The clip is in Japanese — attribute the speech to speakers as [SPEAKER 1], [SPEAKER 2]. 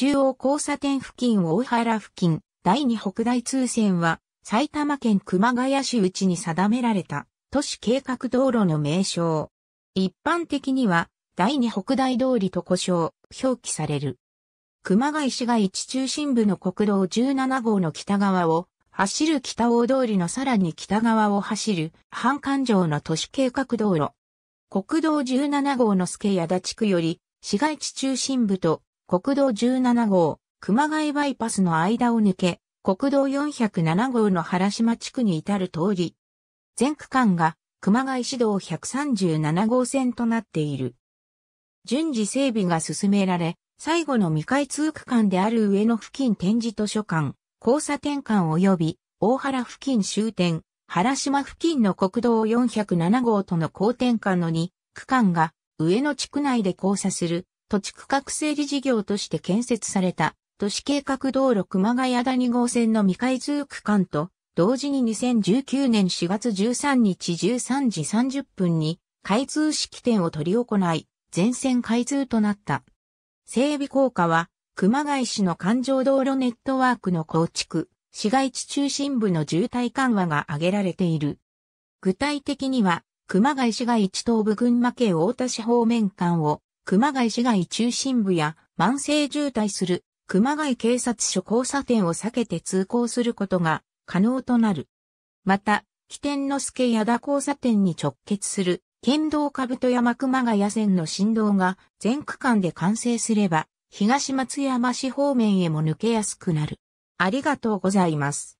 [SPEAKER 1] 中央交差点付近大原付近、第二北大通線は、埼玉県熊谷市内に定められた、都市計画道路の名称。一般的には、第二北大通りと呼称、表記される。熊谷市街地中心部の国道17号の北側を、走る北大通りのさらに北側を走る、半環状の都市計画道路。国道17号の助谷田地区より、市街地中心部と国道17号、熊谷バイパスの間を抜け、国道407号の原島地区に至る通り、全区間が熊谷市道137号線となっている。順次整備が進められ、最後の未開通区間である上野付近展示図書館、交差点間及び大原付近終点、原島付近の国道407号との交点間の2区間が上野地区内で交差する土地区画整理事業として建設された、都市計画道路熊谷谷号線の未開通区間と、同時に2019年4月13日13時30分に開通式典を取り行い、全線開通となった。整備効果は、熊谷市の環状道路ネットワークの構築、市街地中心部の渋滞緩和が挙げられている。具体的には、熊谷市街地東部群馬県大田市方面間を熊谷市街中心部や慢性渋滞する熊谷警察署交差点を避けて通行することが可能となる。また、起点之助矢田交差点に直結する県道兜山熊谷線の振動が全区間で完成すれば東松山市方面へも抜けやすくなる。ありがとうございま
[SPEAKER 2] す。